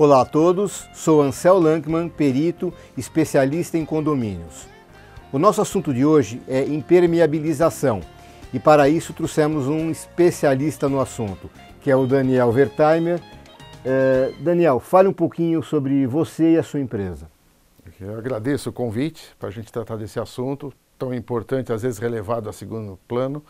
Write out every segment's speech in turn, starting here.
Olá a todos, sou Ansel Lankman, perito, especialista em condomínios. O nosso assunto de hoje é impermeabilização e para isso trouxemos um especialista no assunto, que é o Daniel Wertheimer. É, Daniel, fale um pouquinho sobre você e a sua empresa. Eu agradeço o convite para a gente tratar desse assunto tão importante, às vezes relevado a segundo plano.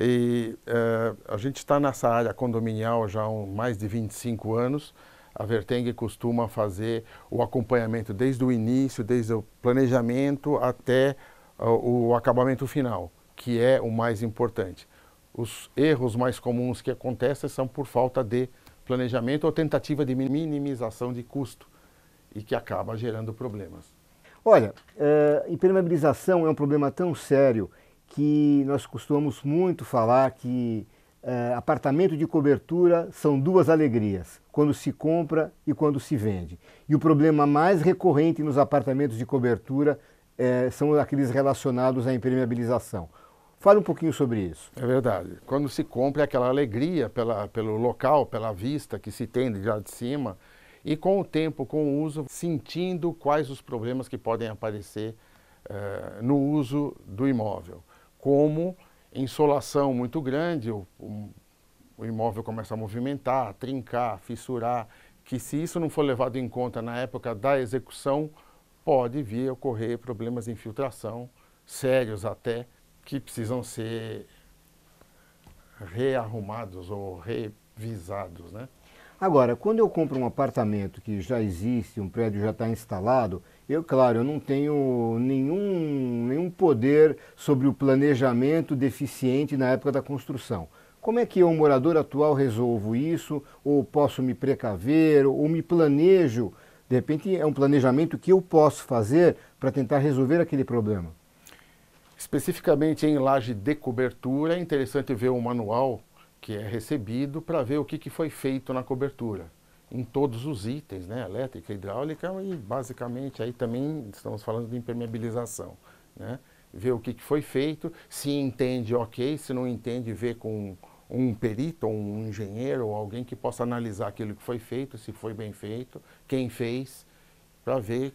E é, a gente está nessa área condominial já há mais de 25 anos a Verteng costuma fazer o acompanhamento desde o início, desde o planejamento até ah, o acabamento final, que é o mais importante. Os erros mais comuns que acontecem são por falta de planejamento ou tentativa de minimização de custo e que acaba gerando problemas. Olha, é, impermeabilização é um problema tão sério que nós costumamos muito falar que Uh, apartamento de cobertura são duas alegrias, quando se compra e quando se vende. E o problema mais recorrente nos apartamentos de cobertura uh, são aqueles relacionados à impermeabilização. Fale um pouquinho sobre isso. É verdade. Quando se compra é aquela alegria pela, pelo local, pela vista que se tem de lá de cima, e com o tempo, com o uso, sentindo quais os problemas que podem aparecer uh, no uso do imóvel. Como insolação muito grande, o, o, o imóvel começa a movimentar, a trincar, a fissurar, que se isso não for levado em conta na época da execução, pode vir a ocorrer problemas de infiltração, sérios até, que precisam ser rearrumados ou revisados, né? Agora, quando eu compro um apartamento que já existe, um prédio já está instalado, eu, claro, eu não tenho nenhum, nenhum poder sobre o planejamento deficiente na época da construção. Como é que eu, morador atual, resolvo isso? Ou posso me precaver? Ou me planejo? De repente, é um planejamento que eu posso fazer para tentar resolver aquele problema. Especificamente em laje de cobertura, é interessante ver um manual que é recebido para ver o que, que foi feito na cobertura em todos os itens, né? elétrica, hidráulica e basicamente aí também estamos falando de impermeabilização. Né? Ver o que, que foi feito, se entende ok, se não entende, ver com um perito, um engenheiro, ou alguém que possa analisar aquilo que foi feito, se foi bem feito, quem fez, para ver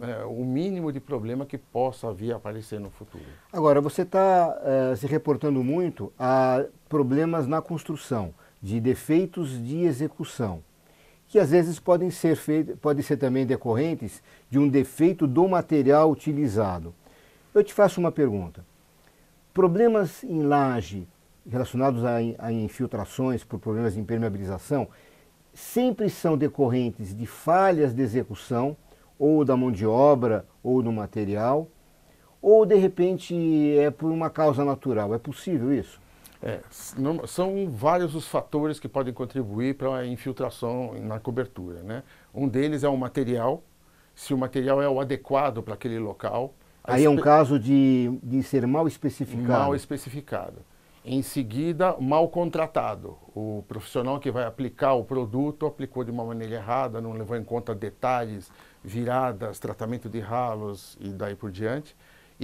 é, o mínimo de problema que possa vir a aparecer no futuro. Agora, você está é, eh, se reportando muito a problemas na construção, de defeitos de execução que às vezes podem ser, podem ser também decorrentes de um defeito do material utilizado. Eu te faço uma pergunta. Problemas em laje relacionados a, a infiltrações por problemas de impermeabilização sempre são decorrentes de falhas de execução, ou da mão de obra, ou do material, ou de repente é por uma causa natural. É possível isso? É, são vários os fatores que podem contribuir para a infiltração na cobertura. Né? Um deles é o material, se o material é o adequado para aquele local. Aí é um caso de, de ser mal especificado. Mal especificado. Em seguida, mal contratado. O profissional que vai aplicar o produto aplicou de uma maneira errada, não levou em conta detalhes, viradas, tratamento de ralos e daí por diante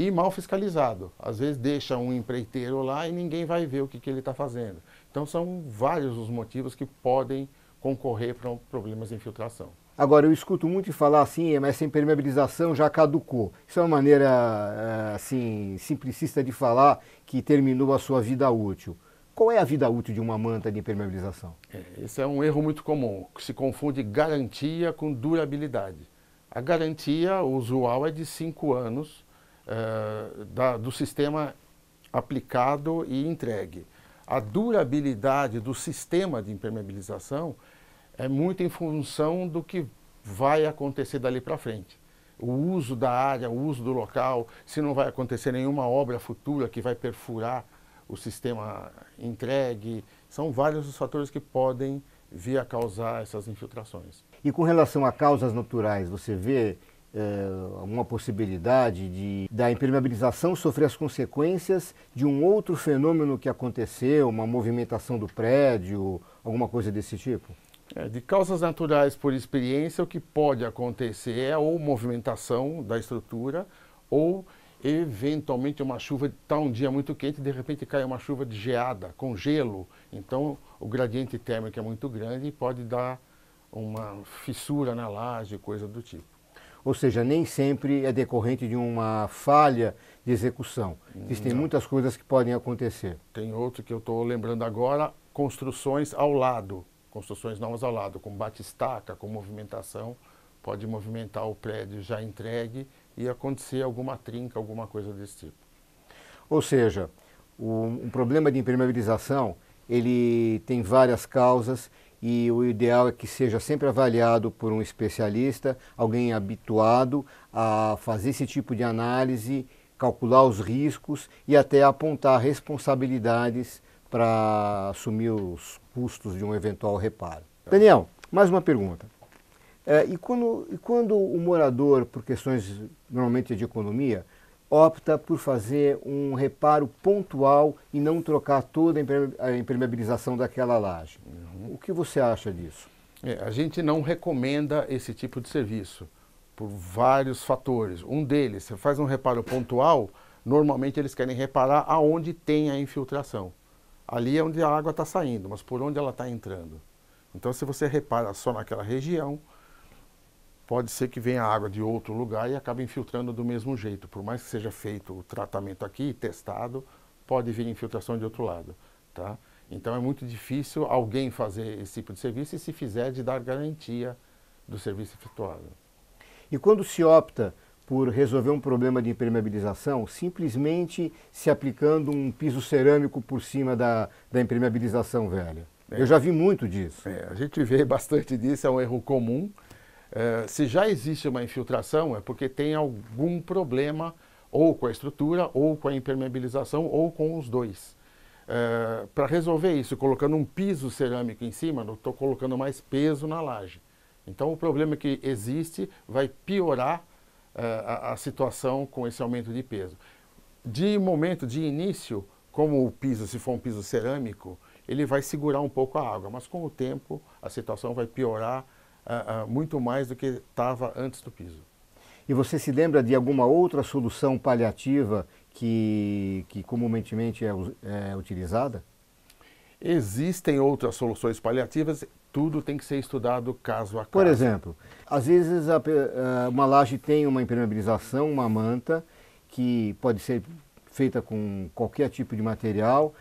e mal fiscalizado. Às vezes deixa um empreiteiro lá e ninguém vai ver o que, que ele está fazendo. Então são vários os motivos que podem concorrer para problemas de infiltração. Agora, eu escuto muito falar assim, é, mas essa impermeabilização já caducou. Isso é uma maneira eh, assim, simplicista de falar que terminou a sua vida útil. Qual é a vida útil de uma manta de impermeabilização? É, esse é um erro muito comum. Se confunde garantia com durabilidade. A garantia usual é de cinco anos eh, da, do sistema aplicado e entregue. A durabilidade do sistema de impermeabilização é muito em função do que vai acontecer dali para frente. O uso da área, o uso do local, se não vai acontecer nenhuma obra futura que vai perfurar o sistema entregue, são vários os fatores que podem vir a causar essas infiltrações. E com relação a causas naturais, você vê é, uma possibilidade de, da impermeabilização sofrer as consequências de um outro fenômeno que aconteceu, uma movimentação do prédio, alguma coisa desse tipo? É, de causas naturais por experiência, o que pode acontecer é ou movimentação da estrutura ou eventualmente uma chuva, está um dia muito quente, de repente cai uma chuva de geada, com gelo. Então o gradiente térmico é muito grande e pode dar uma fissura na laje, coisa do tipo ou seja, nem sempre é decorrente de uma falha de execução. Existem Não. muitas coisas que podem acontecer. Tem outro que eu estou lembrando agora, construções ao lado, construções novas ao lado, com batistaca, com movimentação, pode movimentar o prédio já entregue e acontecer alguma trinca, alguma coisa desse tipo. Ou seja, o um problema de impermeabilização, ele tem várias causas e o ideal é que seja sempre avaliado por um especialista, alguém habituado a fazer esse tipo de análise, calcular os riscos e até apontar responsabilidades para assumir os custos de um eventual reparo. Daniel, mais uma pergunta. É, e, quando, e quando o morador, por questões normalmente de economia, opta por fazer um reparo pontual e não trocar toda a impermeabilização daquela laje. Uhum. O que você acha disso? É, a gente não recomenda esse tipo de serviço por vários fatores. Um deles, você faz um reparo pontual, normalmente eles querem reparar aonde tem a infiltração. Ali é onde a água está saindo, mas por onde ela está entrando. Então, se você repara só naquela região, pode ser que venha água de outro lugar e acabe infiltrando do mesmo jeito. Por mais que seja feito o tratamento aqui, testado, pode vir infiltração de outro lado, tá? Então é muito difícil alguém fazer esse tipo de serviço e se fizer de dar garantia do serviço efetuado. E quando se opta por resolver um problema de impermeabilização simplesmente se aplicando um piso cerâmico por cima da, da impermeabilização velha? É. Eu já vi muito disso. É, a gente vê bastante disso, é um erro comum. É, se já existe uma infiltração, é porque tem algum problema ou com a estrutura, ou com a impermeabilização, ou com os dois. É, Para resolver isso, colocando um piso cerâmico em cima, estou colocando mais peso na laje. Então, o problema que existe vai piorar é, a, a situação com esse aumento de peso. De momento, de início, como o piso, se for um piso cerâmico, ele vai segurar um pouco a água, mas com o tempo a situação vai piorar uh, muito mais do que estava antes do piso. E você se lembra de alguma outra solução paliativa que, que comumente é, é utilizada? Existem outras soluções paliativas, tudo tem que ser estudado caso a caso. Por exemplo, às vezes a, uma laje tem uma impermeabilização, uma manta, que pode ser feita com qualquer tipo de material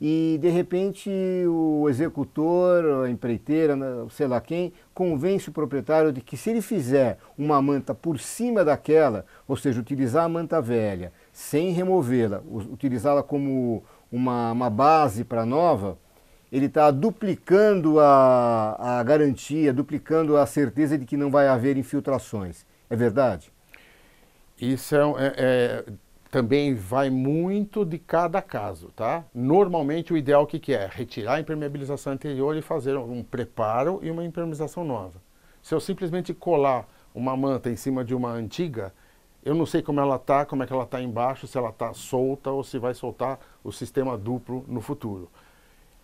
e de repente o executor, a empreiteira, né, sei lá quem, convence o proprietário de que se ele fizer uma manta por cima daquela, ou seja, utilizar a manta velha sem removê-la, utilizá-la como uma, uma base para nova, ele está duplicando a, a garantia, duplicando a certeza de que não vai haver infiltrações. É verdade? Isso é, é, é, também vai muito de cada caso, tá? Normalmente o ideal o que, que é? Retirar a impermeabilização anterior e fazer um preparo e uma impermeabilização nova. Se eu simplesmente colar uma manta em cima de uma antiga, eu não sei como ela está, como é que ela está embaixo, se ela está solta ou se vai soltar o sistema duplo no futuro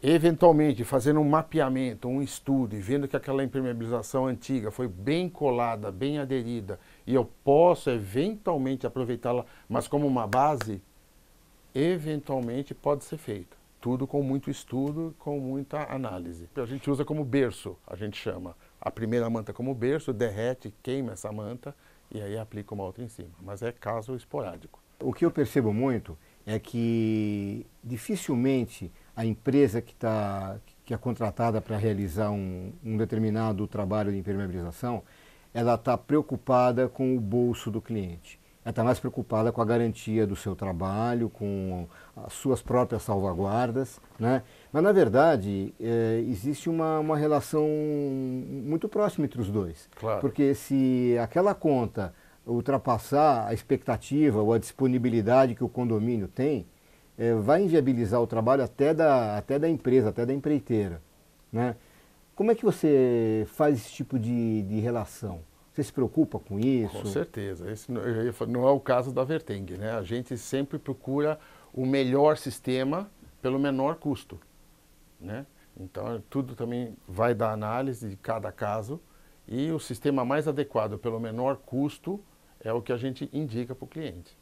eventualmente fazendo um mapeamento, um estudo e vendo que aquela impermeabilização antiga foi bem colada, bem aderida e eu posso eventualmente aproveitá-la, mas como uma base, eventualmente pode ser feito. Tudo com muito estudo, com muita análise. A gente usa como berço, a gente chama. A primeira manta como berço, derrete, queima essa manta e aí aplica uma outra em cima. Mas é caso esporádico. O que eu percebo muito é que dificilmente a empresa que, tá, que é contratada para realizar um, um determinado trabalho de impermeabilização, ela está preocupada com o bolso do cliente. Ela está mais preocupada com a garantia do seu trabalho, com as suas próprias salvaguardas. Né? Mas, na verdade, é, existe uma, uma relação muito próxima entre os dois. Claro. Porque se aquela conta ultrapassar a expectativa ou a disponibilidade que o condomínio tem, é, vai inviabilizar o trabalho até da, até da empresa, até da empreiteira. Né? Como é que você faz esse tipo de, de relação? Você se preocupa com isso? Com certeza. Esse não, não é o caso da Verteng. Né? A gente sempre procura o melhor sistema pelo menor custo. Né? Então, tudo também vai da análise de cada caso e o sistema mais adequado pelo menor custo é o que a gente indica para o cliente.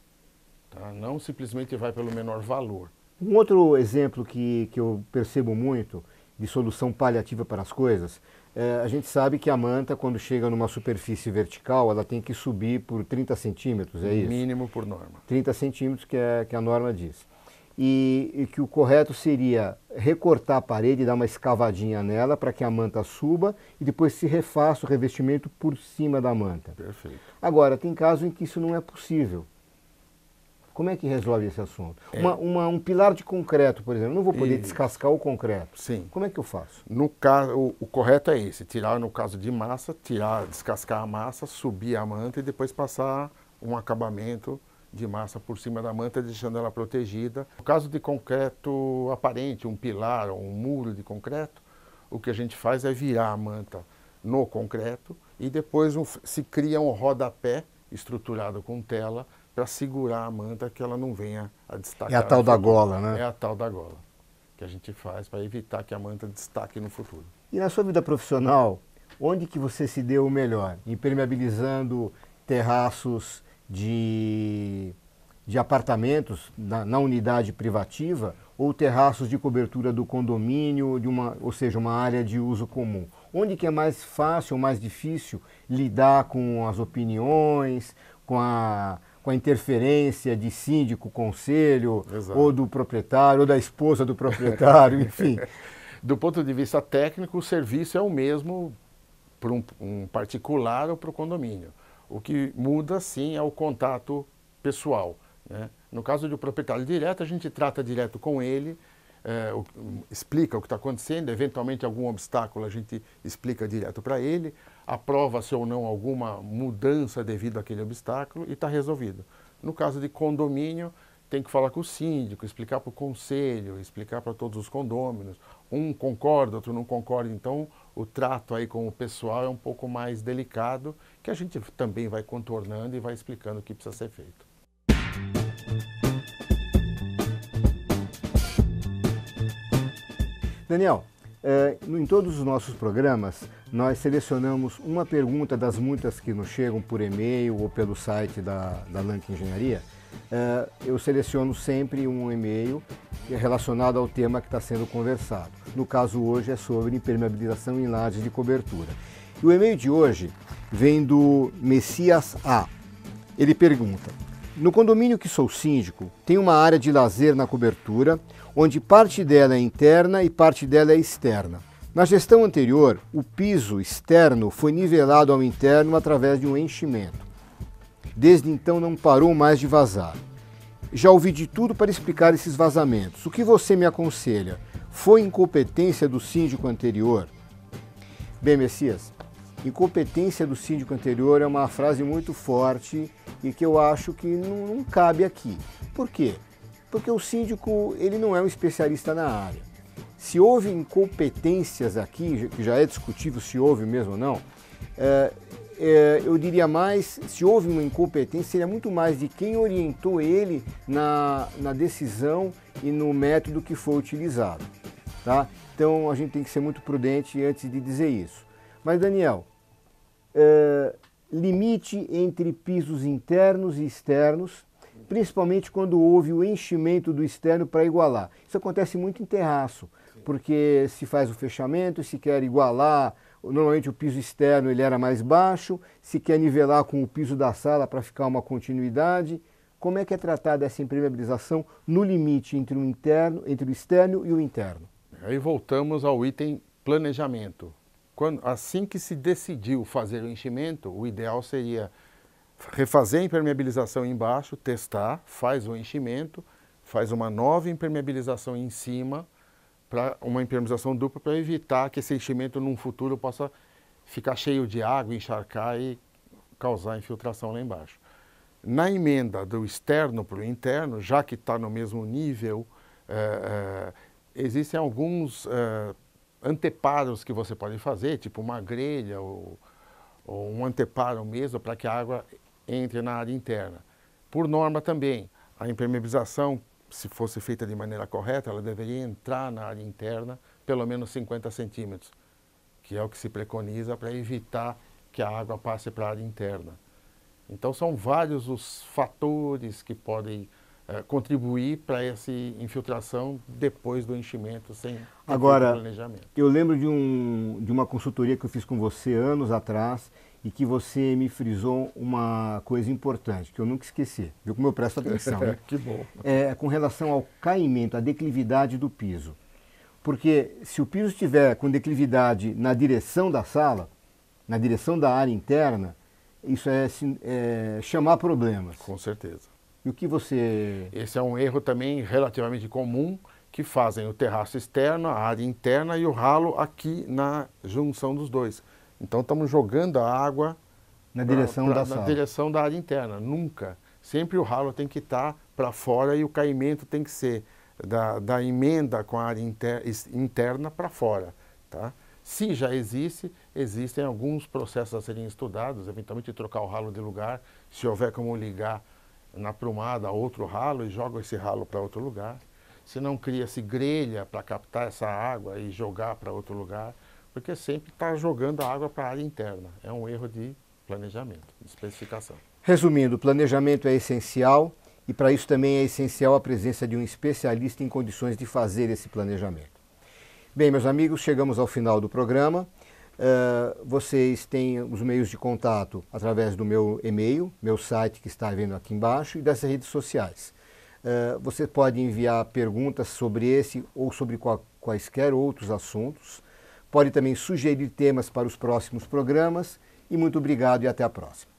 Tá? Não simplesmente vai pelo menor valor. Um outro exemplo que, que eu percebo muito de solução paliativa para as coisas, é, a gente sabe que a manta, quando chega numa superfície vertical, ela tem que subir por 30 centímetros, é isso? Mínimo por norma. 30 centímetros que, é, que a norma diz. E, e que o correto seria recortar a parede, dar uma escavadinha nela para que a manta suba e depois se refaça o revestimento por cima da manta. Perfeito. Agora, tem casos em que isso não é possível. Como é que resolve esse assunto? É. Uma, uma, um pilar de concreto, por exemplo, não vou poder descascar o concreto. Sim. Como é que eu faço? No caso, o, o, correto é esse: tirar, no caso de massa, tirar, descascar a massa, subir a manta e depois passar um acabamento de massa por cima da manta, deixando ela protegida. No caso de concreto aparente, um pilar ou um muro de concreto, o que a gente faz é virar a manta no concreto e depois um, se cria um rodapé estruturado com tela para segurar a manta que ela não venha a destacar. É a tal da gola, né? É a tal da gola que a gente faz para evitar que a manta destaque no futuro. E na sua vida profissional, onde que você se deu o melhor? Impermeabilizando terraços de, de apartamentos na, na, unidade privativa ou terraços de cobertura do condomínio, de uma, ou seja, uma área de uso comum? Onde que é mais fácil ou mais difícil lidar com as opiniões, com a com a interferência de síndico, conselho, Exato. ou do proprietário, ou da esposa do proprietário, enfim. do ponto de vista técnico, o serviço é o mesmo para um, um, particular ou para o condomínio. O que muda, sim, é o contato pessoal. Né? No caso do proprietário direto, a gente trata direto com ele, é, o, explica o que está acontecendo, eventualmente algum obstáculo a gente explica direto para ele aprova-se ou não alguma mudança devido àquele obstáculo e está resolvido. No caso de condomínio, tem que falar com o síndico, explicar para o conselho, explicar para todos os condôminos. Um concorda, outro não concorda. Então, o trato aí com o pessoal é um pouco mais delicado, que a gente também vai contornando e vai explicando o que precisa ser feito. Daniel, é, em todos os nossos programas, nós selecionamos uma pergunta das muitas que nos chegam por e-mail ou pelo site da, da Lank Engenharia. Uh, eu seleciono sempre um e-mail é relacionado ao tema que está sendo conversado. No caso hoje é sobre impermeabilização em lajes de cobertura. E o e-mail de hoje vem do Messias A. Ele pergunta: No condomínio que sou síndico, tem uma área de lazer na cobertura, onde parte dela é interna e parte dela é externa. Na gestão anterior, o piso externo foi nivelado ao interno através de um enchimento. Desde então não parou mais de vazar. Já ouvi de tudo para explicar esses vazamentos. O que você me aconselha? Foi incompetência do síndico anterior? Bem, Messias, incompetência do síndico anterior é uma frase muito forte e que eu acho que não, não cabe aqui. Por quê? Porque o síndico ele não é um especialista na área. Se houve incompetências aqui, que já é discutível se houve mesmo ou não, é, é, eu diria mais, se houve uma incompetência, seria muito mais de quem orientou ele na, na decisão e no método que foi utilizado. Tá? Então a gente tem que ser muito prudente antes de dizer isso. Mas, Daniel, é, limite entre pisos internos e externos, principalmente quando houve o enchimento do externo para igualar. Isso acontece muito em terraço porque se faz o fechamento, se quer igualar, normalmente o piso externo ele era mais baixo, se quer nivelar com o piso da sala para ficar uma continuidade. Como é que é tratada essa impermeabilização no limite entre o interno, entre o externo e o interno? Aí voltamos ao item planejamento. Quando, assim que se decidiu fazer o enchimento, o ideal seria refazer a impermeabilização embaixo, testar, faz o enchimento, faz uma nova impermeabilização em cima para uma impermeabilização dupla para evitar que esse enchimento num futuro possa ficar cheio de água, encharcar e causar infiltração lá embaixo. Na emenda do externo para o interno, já que está no mesmo nível, é, é, existem alguns é, anteparos que você pode fazer, tipo uma grelha ou, ou um anteparo mesmo para que a água entre na área interna. Por norma também, a impermeabilização se fosse feita de maneira correta, ela deveria entrar na área interna pelo menos 50 centímetros, que é o que se preconiza para evitar que a água passe para a área interna. Então são vários os fatores que podem eh, contribuir para essa infiltração depois do enchimento sem Agora, planejamento. Eu lembro de, um, de uma consultoria que eu fiz com você anos atrás e que você me frisou uma coisa importante, que eu nunca esqueci, viu como eu presto atenção. Né? que bom. É, com relação ao caimento, à declividade do piso. Porque se o piso estiver com declividade na direção da sala, na direção da área interna, isso é, é chamar problemas. Com certeza. E o que você. Esse é um erro também relativamente comum que fazem o terraço externo, a área interna e o ralo aqui na junção dos dois então estamos jogando a água na pra, direção pra, da na sala. direção da área interna, nunca. Sempre o ralo tem que estar tá para fora e o caimento tem que ser da, da emenda com a área inter, interna para fora, tá? Se já existe, existem alguns processos a serem estudados, eventualmente trocar o ralo de lugar, se houver como ligar na prumada outro ralo e joga esse ralo para outro lugar. Se não cria-se grelha para captar essa água e jogar para outro lugar porque sempre está jogando a água para a área interna. É um erro de planejamento, de especificação. Resumindo, o planejamento é essencial e para isso também é essencial a presença de um especialista em condições de fazer esse planejamento. Bem, meus amigos, chegamos ao final do programa. Uh, vocês têm os meios de contato através do meu e-mail, meu site que está vendo aqui embaixo e das redes sociais. Uh, você pode enviar perguntas sobre esse ou sobre quaisquer outros assuntos Pode também sugerir temas para os próximos programas. E muito obrigado e até a próxima.